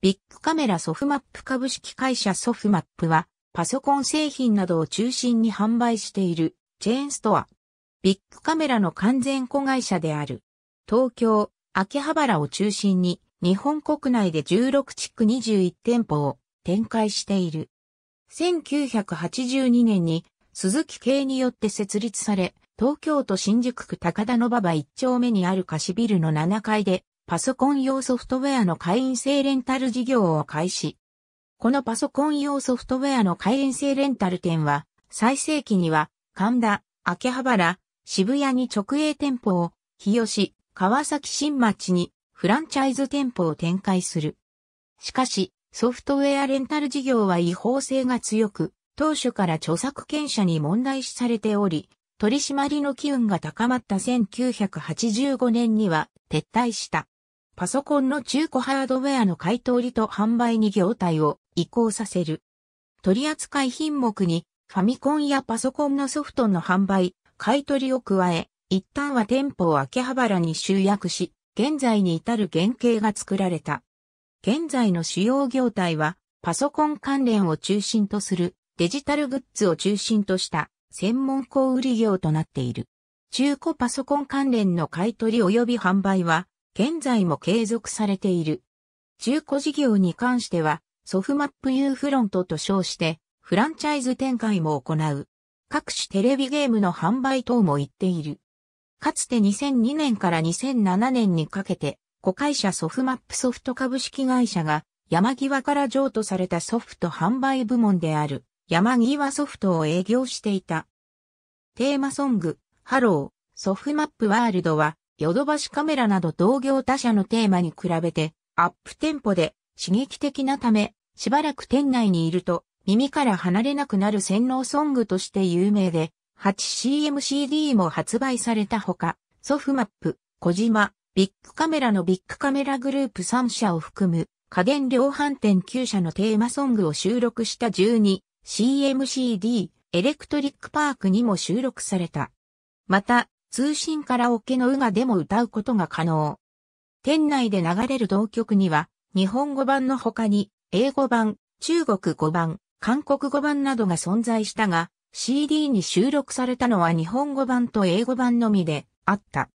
ビッグカメラソフマップ株式会社ソフマップは、パソコン製品などを中心に販売しているチェーンストア。ビッグカメラの完全子会社である。東京、秋葉原を中心に、日本国内で16地区21店舗を展開している。1982年に鈴木系によって設立され、東京都新宿区高田の馬場1丁目にある貸しビルの7階でパソコン用ソフトウェアの会員制レンタル事業を開始。このパソコン用ソフトウェアの会員制レンタル店は、最盛期には、神田、秋葉原、渋谷に直営店舗を、日吉、川崎新町にフランチャイズ店舗を展開する。しかし、ソフトウェアレンタル事業は違法性が強く、当初から著作権者に問題視されており、取締りの機運が高まった1985年には撤退した。パソコンの中古ハードウェアの買取と販売に業態を移行させる。取扱い品目にファミコンやパソコンのソフトの販売、買取を加え、一旦は店舗を秋葉原に集約し、現在に至る原型が作られた。現在の主要業態は、パソコン関連を中心とするデジタルグッズを中心とした専門小売業となっている。中古パソコン関連の買取及び販売は、現在も継続されている。中古事業に関しては、ソフマップ U フロントと称して、フランチャイズ展開も行う。各種テレビゲームの販売等も行っている。かつて2002年から2007年にかけて、子会社ソフマップソフト株式会社が、山際から譲渡されたソフト販売部門である、山際ソフトを営業していた。テーマソング、ハロー、ソフマップワールドは、ヨドバシカメラなど同業他社のテーマに比べて、アップテンポで刺激的なため、しばらく店内にいると耳から離れなくなる洗脳ソングとして有名で、8CMCD も発売されたほか、ソフマップ、小島、ビッグカメラのビッグカメラグループ3社を含む家電量販店9社のテーマソングを収録した 12CMCD エレクトリックパークにも収録された。また、通信カラオケのウガでも歌うことが可能。店内で流れる同曲には、日本語版の他に、英語版、中国語版、韓国語版などが存在したが、CD に収録されたのは日本語版と英語版のみであった。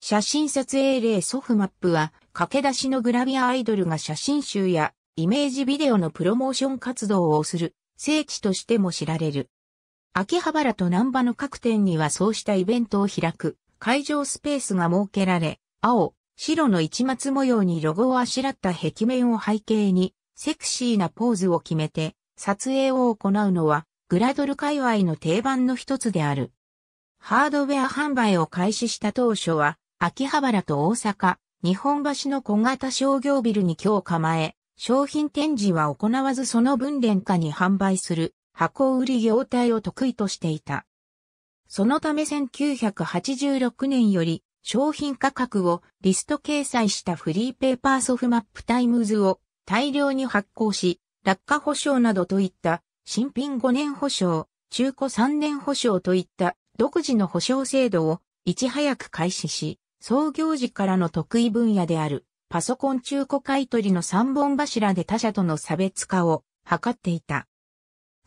写真撮影例ソフマップは、駆け出しのグラビアアイドルが写真集やイメージビデオのプロモーション活動をする聖地としても知られる。秋葉原と南波の各店にはそうしたイベントを開く会場スペースが設けられ、青、白の市松模様にロゴをあしらった壁面を背景に、セクシーなポーズを決めて、撮影を行うのは、グラドル界隈の定番の一つである。ハードウェア販売を開始した当初は、秋葉原と大阪、日本橋の小型商業ビルに今日構え、商品展示は行わずその分廉価に販売する箱売り業態を得意としていた。そのため1986年より商品価格をリスト掲載したフリーペーパーソフマップタイムズを大量に発行し、落下保証などといった新品5年保証、中古3年保証といった独自の保証制度をいち早く開始し、創業時からの得意分野であるパソコン中古買取の3本柱で他社との差別化を図っていた。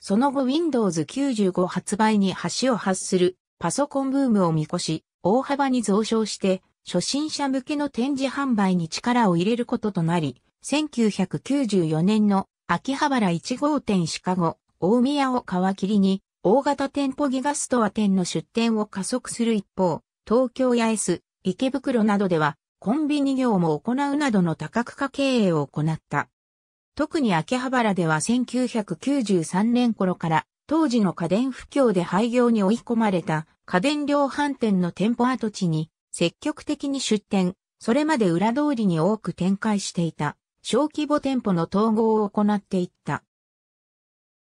その後 Windows 95発売に橋を発するパソコンブームを見越し、大幅に増床して、初心者向けの展示販売に力を入れることとなり、1994年の秋葉原1号店シカゴ、大宮を皮切りに、大型店舗ギガストア店の出店を加速する一方、東京や S、池袋などでは、コンビニ業も行うなどの多角化経営を行った。特に秋葉原では1993年頃から当時の家電不況で廃業に追い込まれた家電量販店の店舗跡地に積極的に出店、それまで裏通りに多く展開していた小規模店舗の統合を行っていった。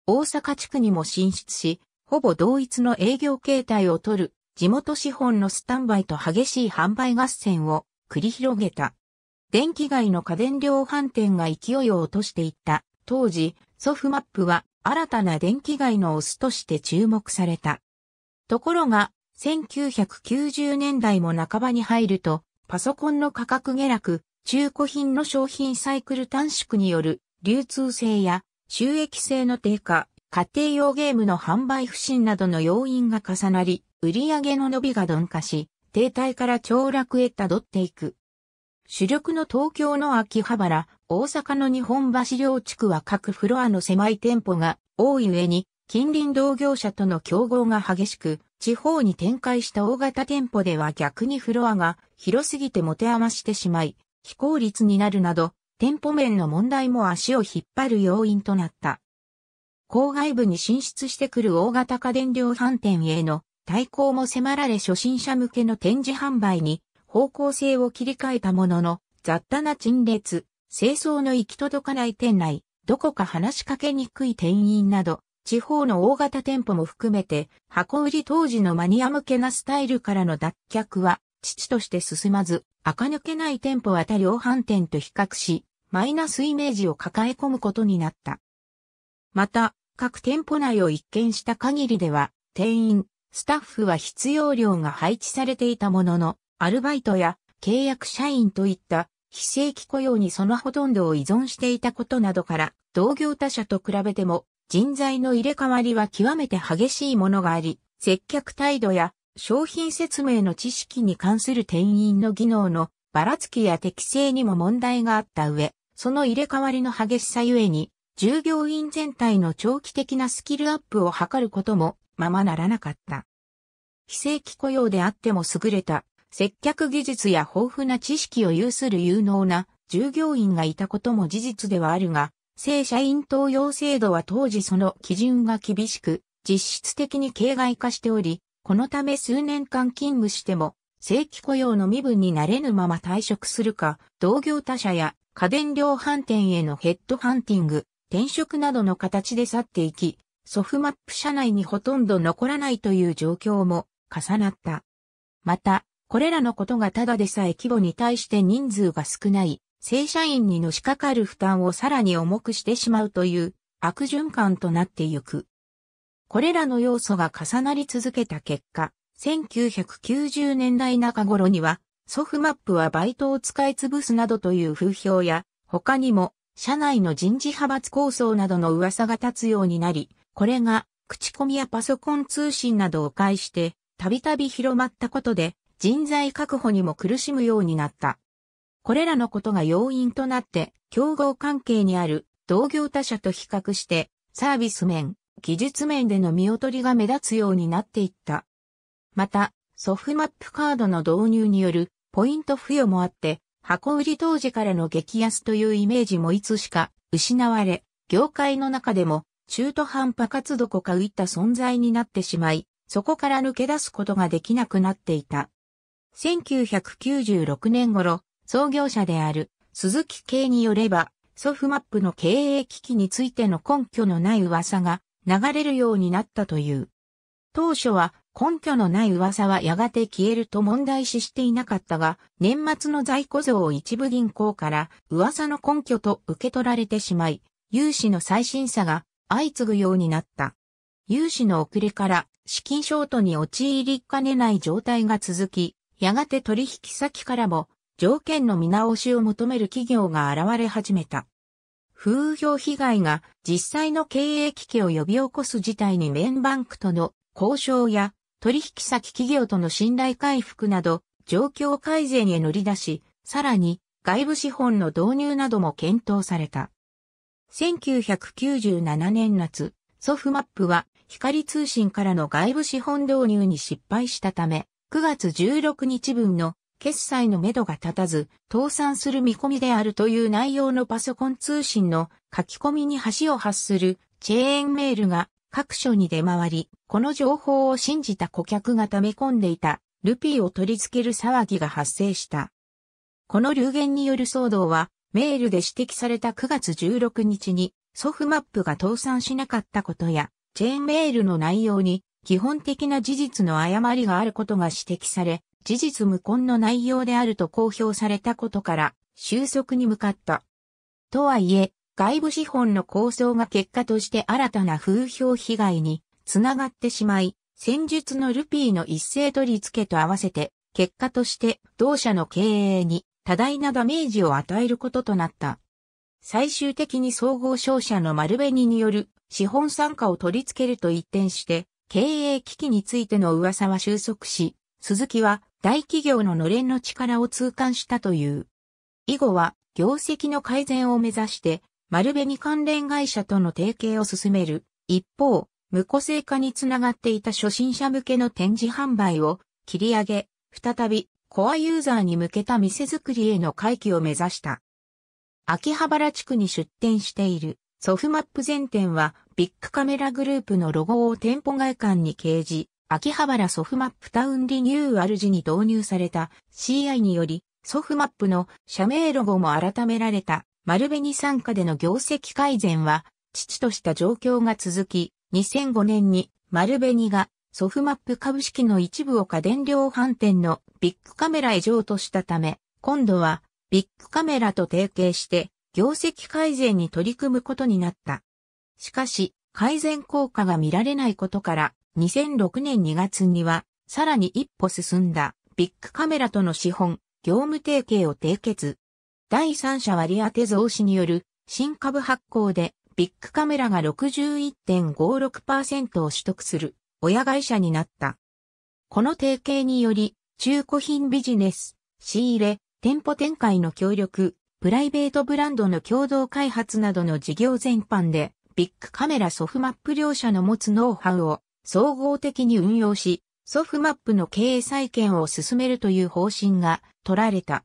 大阪地区にも進出し、ほぼ同一の営業形態をとる地元資本のスタンバイと激しい販売合戦を繰り広げた。電気街の家電量販店が勢いを落としていった。当時、ソフマップは新たな電気街のオスとして注目された。ところが、1990年代も半ばに入ると、パソコンの価格下落、中古品の商品サイクル短縮による流通性や収益性の低下、家庭用ゲームの販売不振などの要因が重なり、売上の伸びが鈍化し、停滞から凋落へたどっていく。主力の東京の秋葉原、大阪の日本橋両地区は各フロアの狭い店舗が多い上に、近隣同業者との競合が激しく、地方に展開した大型店舗では逆にフロアが広すぎて持て余してしまい、非効率になるなど、店舗面の問題も足を引っ張る要因となった。郊外部に進出してくる大型家電量販店への対抗も迫られ初心者向けの展示販売に方向性を切り替えたものの、雑多な陳列、清掃の行き届かない店内、どこか話しかけにくい店員など、地方の大型店舗も含めて、箱売り当時のマニア向けなスタイルからの脱却は、父として進まず、垢抜けない店舗は他量販店と比較し、マイナスイメージを抱え込むことになった。また、各店舗内を一見した限りでは、店員、スタッフは必要量が配置されていたものの、アルバイトや契約社員といった非正規雇用にそのほとんどを依存していたことなどから、同業他社と比べても人材の入れ替わりは極めて激しいものがあり、接客態度や商品説明の知識に関する店員の技能のばらつきや適性にも問題があった上、その入れ替わりの激しさゆえに、従業員全体の長期的なスキルアップを図ることもままならなかった。非正規雇用であっても優れた接客技術や豊富な知識を有する有能な従業員がいたことも事実ではあるが、正社員登用制度は当時その基準が厳しく、実質的に形骸化しており、このため数年間勤務しても、正規雇用の身分になれぬまま退職するか、同業他社や家電量販店へのヘッドハンティング、転職などの形で去っていき、ソフマップ社内にほとんど残らないという状況も重なった。また、これらのことがただでさえ規模に対して人数が少ない、正社員にのしかかる負担をさらに重くしてしまうという悪循環となってゆく。これらの要素が重なり続けた結果、1990年代中頃には、ソフマップはバイトを使い潰すなどという風評や、他にも、社内の人事派閥構想などの噂が立つようになり、これが、口コミやパソコン通信などを介して、たびたび広まったことで、人材確保にも苦しむようになった。これらのことが要因となって、競合関係にある同業他社と比較して、サービス面、技術面での見劣りが目立つようになっていった。また、ソフマップカードの導入によるポイント付与もあって、箱売り当時からの激安というイメージもいつしか失われ、業界の中でも中途半端かつどこか浮いた存在になってしまい、そこから抜け出すことができなくなっていた。1996年頃、創業者である鈴木系によれば、ソフマップの経営危機についての根拠のない噂が流れるようになったという。当初は根拠のない噂はやがて消えると問題視していなかったが、年末の在庫像を一部銀行から噂の根拠と受け取られてしまい、融資の再審査が相次ぐようになった。融資の遅れから資金ショートに陥りかねない状態が続き、やがて取引先からも条件の見直しを求める企業が現れ始めた。風評被害が実際の経営危機を呼び起こす事態にメンバンクとの交渉や取引先企業との信頼回復など状況改善へ乗り出し、さらに外部資本の導入なども検討された。1997年夏、ソフマップは光通信からの外部資本導入に失敗したため、9月16日分の決済のめどが立たず、倒産する見込みであるという内容のパソコン通信の書き込みに橋を発するチェーンメールが各所に出回り、この情報を信じた顧客が溜め込んでいたルピーを取り付ける騒ぎが発生した。この流言による騒動は、メールで指摘された9月16日に、ソフマップが倒産しなかったことや、チェーンメールの内容に基本的な事実の誤りがあることが指摘され、事実無根の内容であると公表されたことから、収束に向かった。とはいえ、外部資本の構想が結果として新たな風評被害につながってしまい、戦術のルピーの一斉取り付けと合わせて、結果として同社の経営に多大なダメージを与えることとなった。最終的に総合商社の丸紅による資本参加を取り付けると一転して、経営危機についての噂は収束し、鈴木は大企業ののれんの力を痛感したという。以後は業績の改善を目指して丸紅関連会社との提携を進める。一方、無個性化につながっていた初心者向けの展示販売を切り上げ、再びコアユーザーに向けた店づくりへの回帰を目指した。秋葉原地区に出店しているソフマップ全店はビッグカメラグループのロゴを店舗外観に掲示、秋葉原ソフマップタウンリニューアル時に導入された CI により、ソフマップの社名ロゴも改められた丸紅参加での業績改善は、父とした状況が続き、2005年に丸紅がソフマップ株式の一部を家電量販店のビッグカメラへ譲渡したため、今度はビッグカメラと提携して業績改善に取り組むことになった。しかし、改善効果が見られないことから、2006年2月には、さらに一歩進んだ、ビッグカメラとの資本、業務提携を締結。第三者割当増資による新株発行でビッグカメラが61.56%を取得する親会社になった。この提携により中古品ビジネス、仕入れ、店舗展開の協力、プライベートブランドの共同開発などの事業全般でビッグカメラソフマップ両社の持つノウハウを総合的に運用し、ソフマップの経営再建を進めるという方針が取られた。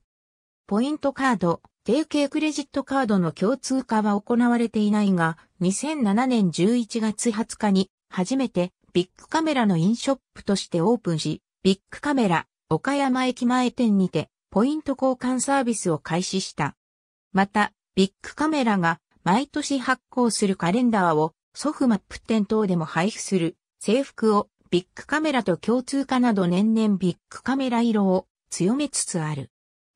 ポイントカード、提携クレジットカードの共通化は行われていないが、2007年11月20日に初めてビッグカメラのインショップとしてオープンし、ビッグカメラ、岡山駅前店にて、ポイント交換サービスを開始した。また、ビッグカメラが毎年発行するカレンダーをソフマップ店等でも配布する制服をビッグカメラと共通化など年々ビッグカメラ色を強めつつある。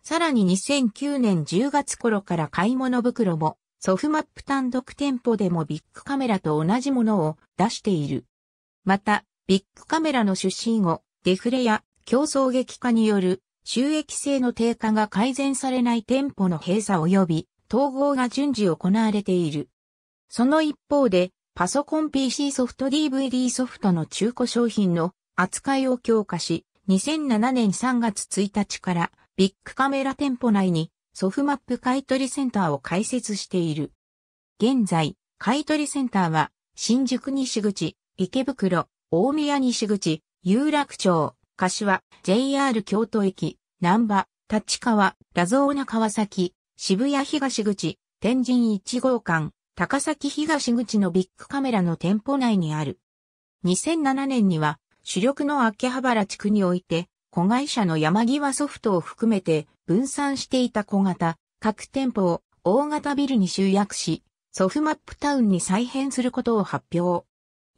さらに2009年10月頃から買い物袋もソフマップ単独店舗でもビッグカメラと同じものを出している。また、ビッグカメラの出身をデフレや競争激化による収益性の低下が改善されない店舗の閉鎖及び統合が順次行われている。その一方で、パソコン PC ソフト DVD ソフトの中古商品の扱いを強化し、2007年3月1日からビッグカメラ店舗内にソフマップ買取センターを開設している。現在、買取センターは新宿西口、池袋、大宮西口、有楽町、柏、JR 京都駅、南波、立川、ラゾーナ川崎、渋谷東口、天神1号館、高崎東口のビッグカメラの店舗内にある。2007年には、主力の秋葉原地区において、子会社の山際ソフトを含めて分散していた小型、各店舗を大型ビルに集約し、ソフマップタウンに再編することを発表。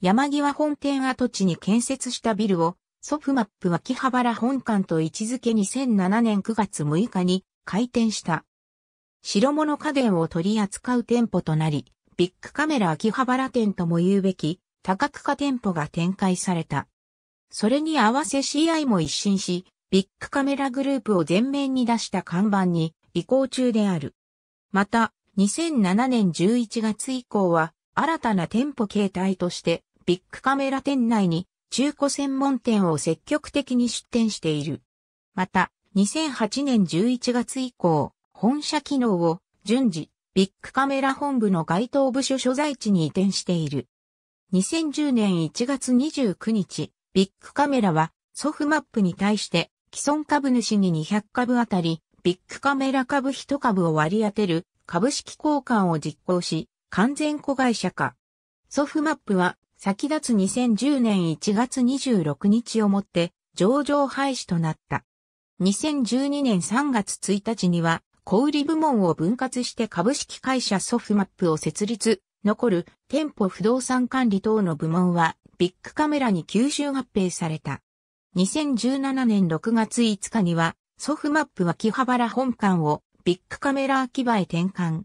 山際本店跡地に建設したビルを、ソフマップ秋葉原本館と位置づけ2007年9月6日に開店した。白物家電を取り扱う店舗となり、ビッグカメラ秋葉原店とも言うべき、多角化店舗が展開された。それに合わせ CI も一新し、ビッグカメラグループを前面に出した看板に移行中である。また、2007年11月以降は、新たな店舗形態として、ビッグカメラ店内に中古専門店を積極的に出店している。また、2008年11月以降、本社機能を順次、ビッグカメラ本部の該当部署所在地に移転している。2010年1月29日、ビッグカメラはソフマップに対して既存株主に200株あたり、ビッグカメラ株1株を割り当てる株式交換を実行し、完全子会社化。ソフマップは先立つ2010年1月26日をもって上場廃止となった。2012年3月1日には小売部門を分割して株式会社ソフマップを設立、残る店舗不動産管理等の部門はビッグカメラに吸収合併された。2017年6月5日にはソフマップ秋葉原本館をビッグカメラ秋葉へ転換。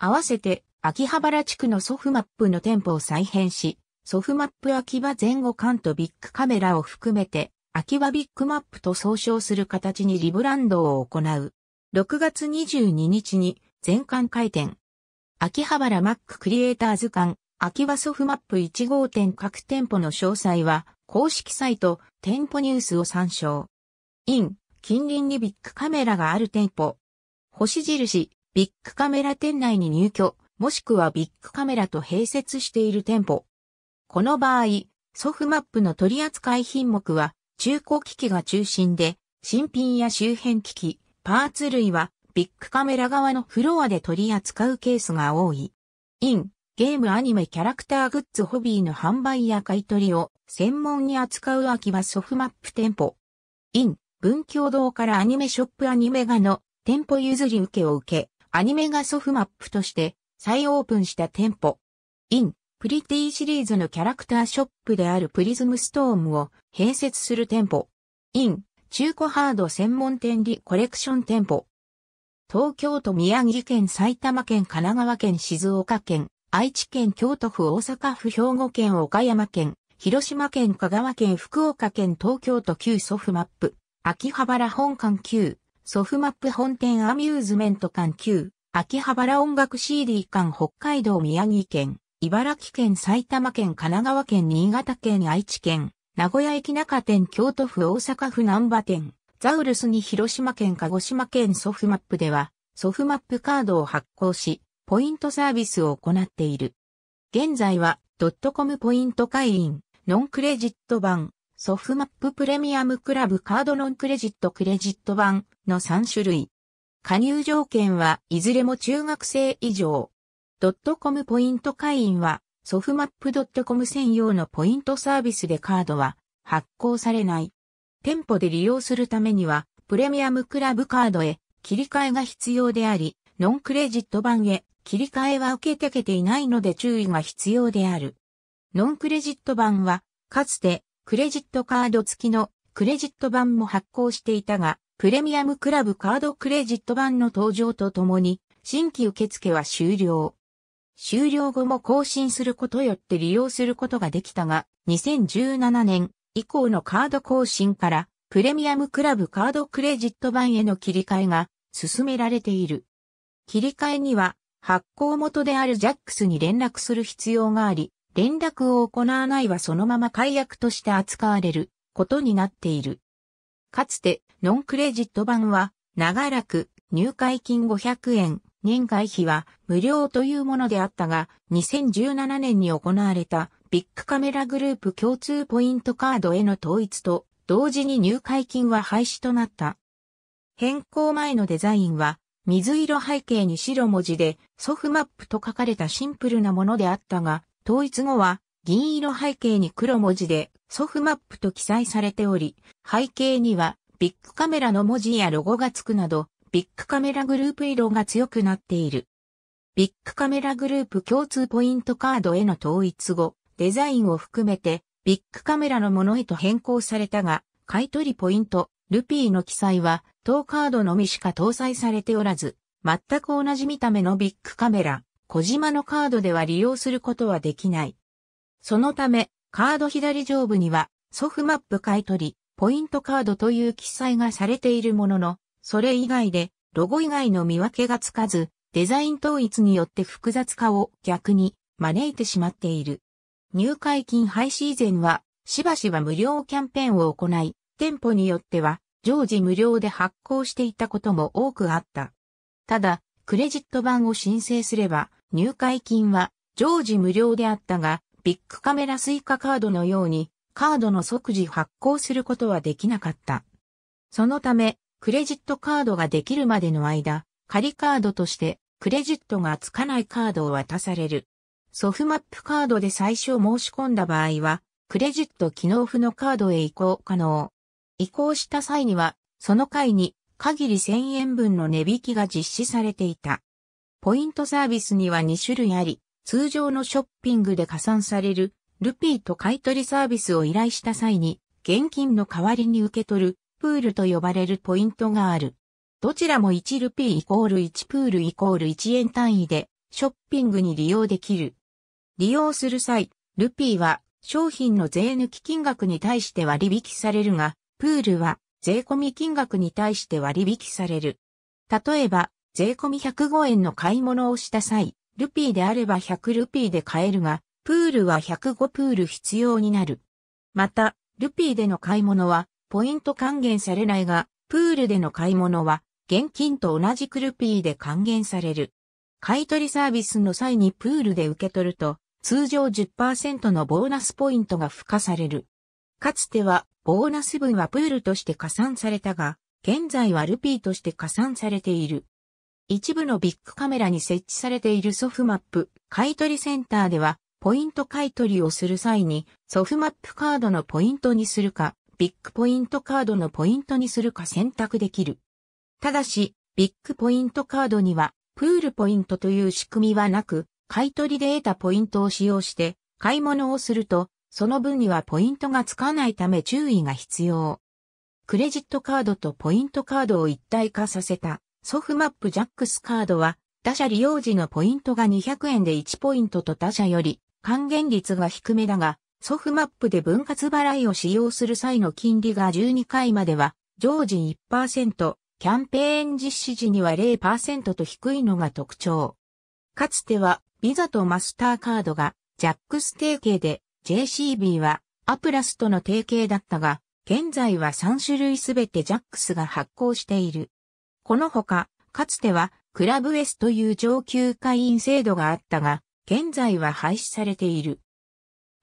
合わせて秋葉原地区のソフマップの店舗を再編し、ソフマップ秋葉前後館とビッグカメラを含めて秋葉ビッグマップと総称する形にリブランドを行う。6月22日に全館開店。秋葉原マッククリエイターズ館、秋葉ソフマップ1号店各店舗の詳細は、公式サイト、店舗ニュースを参照。イン、近隣にビッグカメラがある店舗。星印、ビッグカメラ店内に入居、もしくはビッグカメラと併設している店舗。この場合、ソフマップの取扱品目は、中古機器が中心で、新品や周辺機器、パーツ類はビッグカメラ側のフロアで取り扱うケースが多い。イン、ゲームアニメキャラクターグッズホビーの販売や買取を専門に扱う秋葉ソフマップ店舗。イン、文教堂からアニメショップアニメ画の店舗譲り受けを受け、アニメ画ソフマップとして再オープンした店舗。イン、プリティシリーズのキャラクターショップであるプリズムストームを併設する店舗。イン、中古ハード専門店リコレクション店舗。東京都宮城県埼玉県神奈川県静岡県愛知県京都府大阪府兵庫県岡山県広島県香川県福岡県東京都旧祖父マップ秋葉原本館旧祖父マップ本店アミューズメント館旧秋葉原音楽 CD 館北海道宮城県茨城県埼玉県神奈川県新潟県愛知県名古屋駅中店京都府大阪府南波店、ザウルスに広島県鹿児島県ソフマップでは、ソフマップカードを発行し、ポイントサービスを行っている。現在は、ドットコムポイント会員、ノンクレジット版、ソフマッププレミアムクラブカードノンクレジットクレジット版の3種類。加入条件はいずれも中学生以上。ドットコムポイント会員はソフマップ .com 専用のポイントサービスでカードは発行されない。店舗で利用するためには、プレミアムクラブカードへ切り替えが必要であり、ノンクレジット版へ切り替えは受け付けていないので注意が必要である。ノンクレジット版は、かつてクレジットカード付きのクレジット版も発行していたが、プレミアムクラブカードクレジット版の登場とともに、新規受付は終了。終了後も更新することよって利用することができたが、2017年以降のカード更新から、プレミアムクラブカードクレジット版への切り替えが進められている。切り替えには、発行元であるジャックスに連絡する必要があり、連絡を行わないはそのまま解約として扱われることになっている。かつて、ノンクレジット版は、長らく入会金500円、年会費は無料というものであったが、2017年に行われたビッグカメラグループ共通ポイントカードへの統一と同時に入会金は廃止となった。変更前のデザインは水色背景に白文字でソフマップと書かれたシンプルなものであったが、統一後は銀色背景に黒文字でソフマップと記載されており、背景にはビッグカメラの文字やロゴがつくなど、ビッグカメラグループ色が強くなっている。ビッグカメラグループ共通ポイントカードへの統一後、デザインを含めてビッグカメラのものへと変更されたが、買い取りポイント、ルピーの記載は当カードのみしか搭載されておらず、全く同じ見た目のビッグカメラ、小島のカードでは利用することはできない。そのため、カード左上部には、ソフマップ買取、ポイントカードという記載がされているものの、それ以外で、ロゴ以外の見分けがつかず、デザイン統一によって複雑化を逆に招いてしまっている。入会金廃止以前は、しばしば無料キャンペーンを行い、店舗によっては、常時無料で発行していたことも多くあった。ただ、クレジット版を申請すれば、入会金は常時無料であったが、ビッグカメラスイカカードのように、カードの即時発行することはできなかった。そのため、クレジットカードができるまでの間、仮カードとしてクレジットがつかないカードを渡される。ソフマップカードで最初申し込んだ場合は、クレジット機能付のカードへ移行可能。移行した際には、その回に限り1000円分の値引きが実施されていた。ポイントサービスには2種類あり、通常のショッピングで加算される、ルピーと買取サービスを依頼した際に、現金の代わりに受け取る、プールと呼ばれるポイントがある。どちらも1ルピーイコール1プールイコール1円単位でショッピングに利用できる。利用する際、ルピーは商品の税抜き金額に対して割引されるが、プールは税込み金額に対して割引される。例えば、税込み105円の買い物をした際、ルピーであれば100ルピーで買えるが、プールは105プール必要になる。また、ルピーでの買い物は、ポイント還元されないが、プールでの買い物は、現金と同じクルピーで還元される。買取サービスの際にプールで受け取ると、通常10%のボーナスポイントが付加される。かつては、ボーナス分はプールとして加算されたが、現在はルピーとして加算されている。一部のビッグカメラに設置されているソフマップ、買取センターでは、ポイント買取をする際に、ソフマップカードのポイントにするか、ビッグポイントカードのポイントにするか選択できる。ただし、ビッグポイントカードには、プールポイントという仕組みはなく、買取で得たポイントを使用して、買い物をすると、その分にはポイントがつかないため注意が必要。クレジットカードとポイントカードを一体化させた、ソフマップジャックスカードは、他社利用時のポイントが200円で1ポイントと他社より、還元率が低めだが、ソフマップで分割払いを使用する際の金利が12回までは常時1%、キャンペーン実施時には0%と低いのが特徴。かつてはビザとマスターカードがジャックス提携で JCB はアプラスとの提携だったが、現在は3種類すべてジャックスが発行している。このほか、かつてはクラブ S という上級会員制度があったが、現在は廃止されている。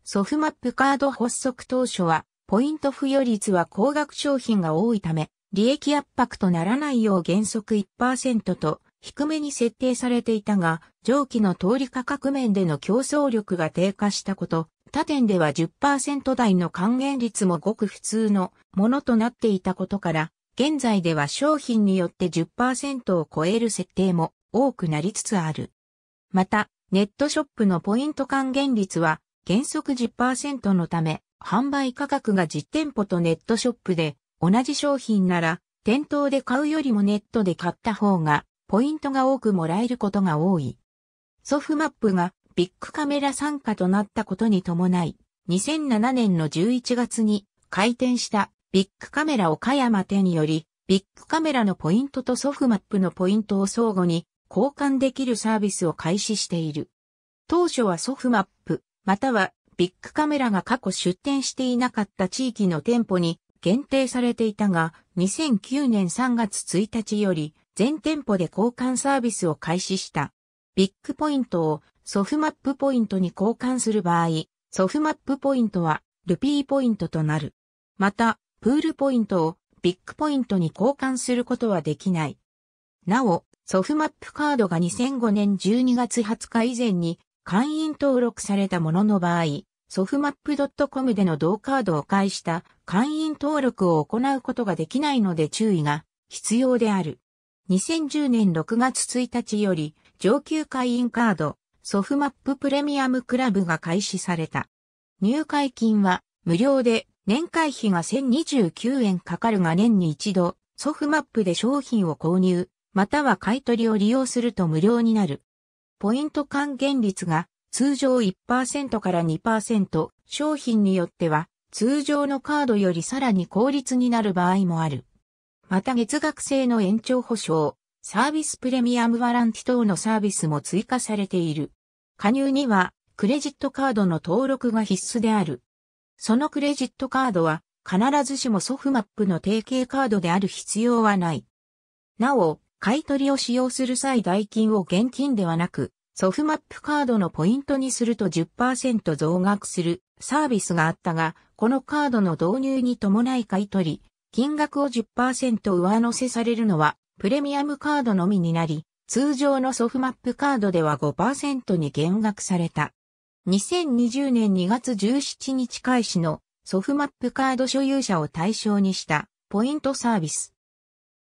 ソフマップカード発足当初は、ポイント付与率は高額商品が多いため、利益圧迫とならないよう原則1%と低めに設定されていたが、上記の通り価格面での競争力が低下したこと、他店では10%台の還元率もごく普通のものとなっていたことから、現在では商品によって10%を超える設定も多くなりつつある。また、ネットショップのポイント還元率は原則10%のため、販売価格が実店舗とネットショップで同じ商品なら店頭で買うよりもネットで買った方がポイントが多くもらえることが多い。ソフマップがビッグカメラ参加となったことに伴い、2007年の11月に開店したビッグカメラ岡山店により、ビッグカメラのポイントとソフマップのポイントを相互に交換できるサービスを開始している。当初はソフマップ、またはビッグカメラが過去出店していなかった地域の店舗に限定されていたが、2009年3月1日より全店舗で交換サービスを開始した。ビッグポイントをソフマップポイントに交換する場合、ソフマップポイントはルピーポイントとなる。また、プールポイントをビッグポイントに交換することはできない。なお、ソフマップカードが2005年12月20日以前に会員登録されたものの場合、ソフマップ .com での同カードを介した会員登録を行うことができないので注意が必要である。2010年6月1日より上級会員カードソフマッププレミアムクラブが開始された。入会金は無料で年会費が1029円かかるが年に一度ソフマップで商品を購入または買取を利用すると無料になる。ポイント還元率が通常1%から2%、商品によっては通常のカードよりさらに効率になる場合もある。また月額制の延長保証、サービスプレミアムワランティ等のサービスも追加されている。加入にはクレジットカードの登録が必須である。そのクレジットカードは必ずしもソフマップの提携カードである必要はない。なお、買取を使用する際代金を現金ではなく、ソフマップカードのポイントにすると10%増額するサービスがあったが、このカードの導入に伴い買取、金額を10%上乗せされるのはプレミアムカードのみになり、通常のソフマップカードでは5%に減額された。2020年2月17日開始のソフマップカード所有者を対象にしたポイントサービス。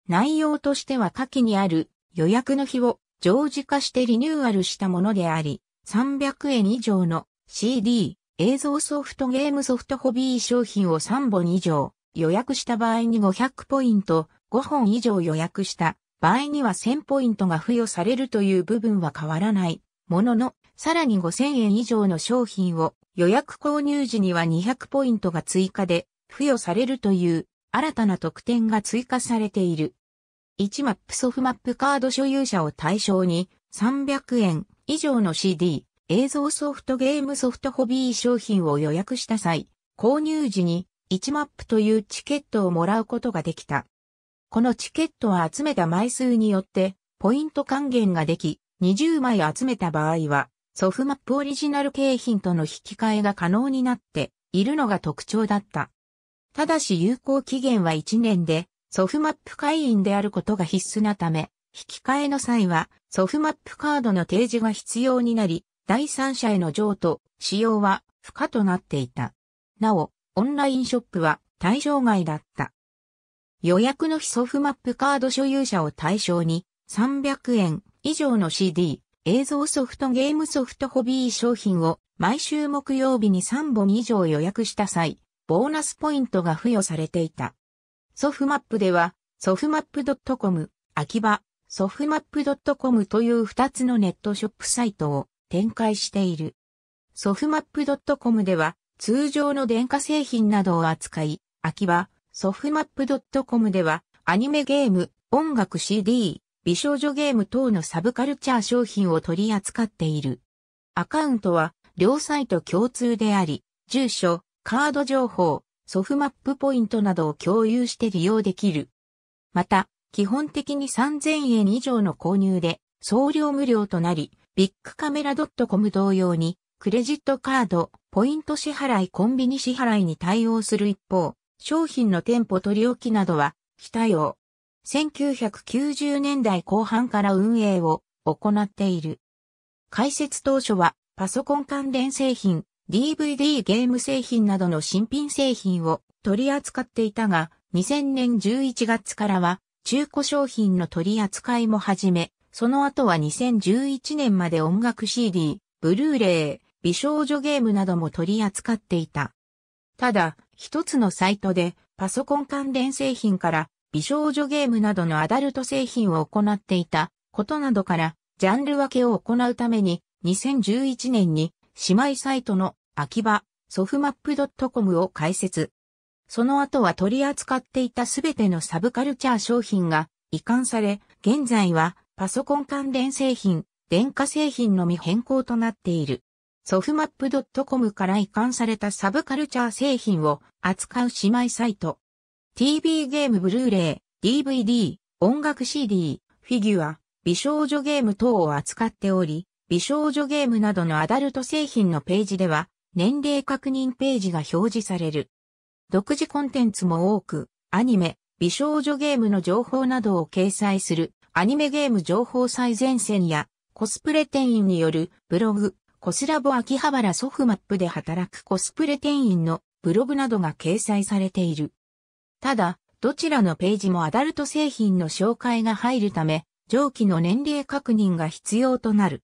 内容としては下記にある予約の日を常時化してリニューアルしたものであり、300円以上の CD、映像ソフトゲームソフトホビー商品を3本以上予約した場合に500ポイント、5本以上予約した場合には1000ポイントが付与されるという部分は変わらないものの、さらに5000円以上の商品を予約購入時には200ポイントが追加で付与されるという新たな特典が追加されている。1マップソフマップカード所有者を対象に300円以上の CD、映像ソフトゲームソフトホビー商品を予約した際、購入時に1マップというチケットをもらうことができた。このチケットは集めた枚数によってポイント還元ができ、20枚集めた場合はソフマップオリジナル景品との引き換えが可能になっているのが特徴だった。ただし有効期限は1年で、ソフマップ会員であることが必須なため、引き換えの際は、ソフマップカードの提示が必要になり、第三者への譲渡、使用は不可となっていた。なお、オンラインショップは対象外だった。予約の非ソフマップカード所有者を対象に、300円以上の CD、映像ソフトゲームソフトホビー商品を毎週木曜日に3本以上予約した際、ボーナスポイントが付与されていた。ソフマップでは、ソフマップ .com、秋葉、ソフマップ .com という2つのネットショップサイトを展開している。ソフマップ .com では、通常の電化製品などを扱い、秋葉、ソフマップ .com では、アニメゲーム、音楽 CD、美少女ゲーム等のサブカルチャー商品を取り扱っている。アカウントは、両サイト共通であり、住所、カード情報、ソフマップポイントなどを共有して利用できる。また、基本的に3000円以上の購入で送料無料となり、ビッグカメラ .com 同様に、クレジットカード、ポイント支払い、コンビニ支払いに対応する一方、商品の店舗取り置きなどは非対応。1990年代後半から運営を行っている。解説当初はパソコン関連製品、DVD ゲーム製品などの新品製品を取り扱っていたが、2000年11月からは中古商品の取り扱いも始め、その後は2011年まで音楽 CD、ブルーレイ、美少女ゲームなども取り扱っていた。ただ、一つのサイトでパソコン関連製品から美少女ゲームなどのアダルト製品を行っていたことなどから、ジャンル分けを行うために2011年に姉妹サイトの秋葉、ソフマップ .com を開設。その後は取り扱っていたすべてのサブカルチャー商品が移管され、現在はパソコン関連製品、電化製品のみ変更となっている。ソフマップ .com から移管されたサブカルチャー製品を扱う姉妹サイト。TV ゲームブルーレイ、DVD、音楽 CD、フィギュア、美少女ゲーム等を扱っており、美少女ゲームなどのアダルト製品のページでは、年齢確認ページが表示される。独自コンテンツも多く、アニメ、美少女ゲームの情報などを掲載する、アニメゲーム情報最前線や、コスプレ店員によるブログ、コスラボ秋葉原ソフマップで働くコスプレ店員のブログなどが掲載されている。ただ、どちらのページもアダルト製品の紹介が入るため、上記の年齢確認が必要となる。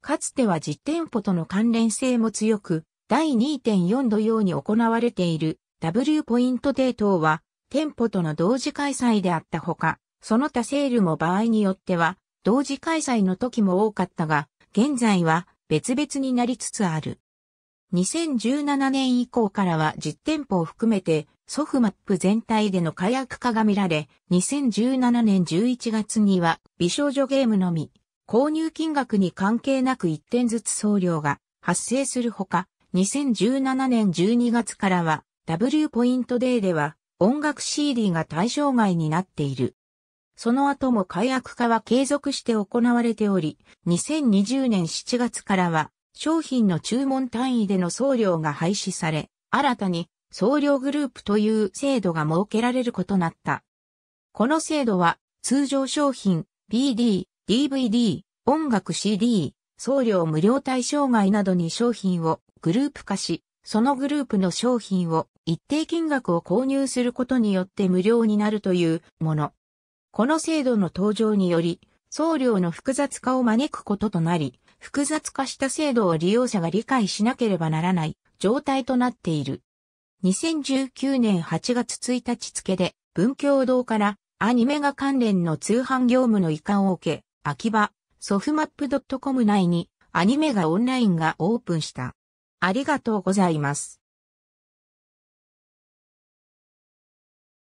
かつては実店舗との関連性も強く、第2.4土曜に行われている W ポイントデー等は店舗との同時開催であったほか、その他セールも場合によっては同時開催の時も多かったが、現在は別々になりつつある。2017年以降からは実店舗を含めてソフマップ全体での火薬化が見られ、2017年11月には美少女ゲームのみ、購入金額に関係なく1点ずつ送料が発生するほか、2017年12月からは W ポイントデーでは音楽 CD が対象外になっている。その後も解約化は継続して行われており、2020年7月からは商品の注文単位での送料が廃止され、新たに送料グループという制度が設けられることになった。この制度は通常商品、BD、DVD、音楽 CD、送料無料対象外などに商品をグループ化し、そのグループの商品を一定金額を購入することによって無料になるというもの。この制度の登場により、送料の複雑化を招くこととなり、複雑化した制度を利用者が理解しなければならない状態となっている。2019年8月1日付で、文教堂からアニメが関連の通販業務の移管を受け、秋葉、ソフマップ .com 内にアニメがオンラインがオープンした。ありがとうございます。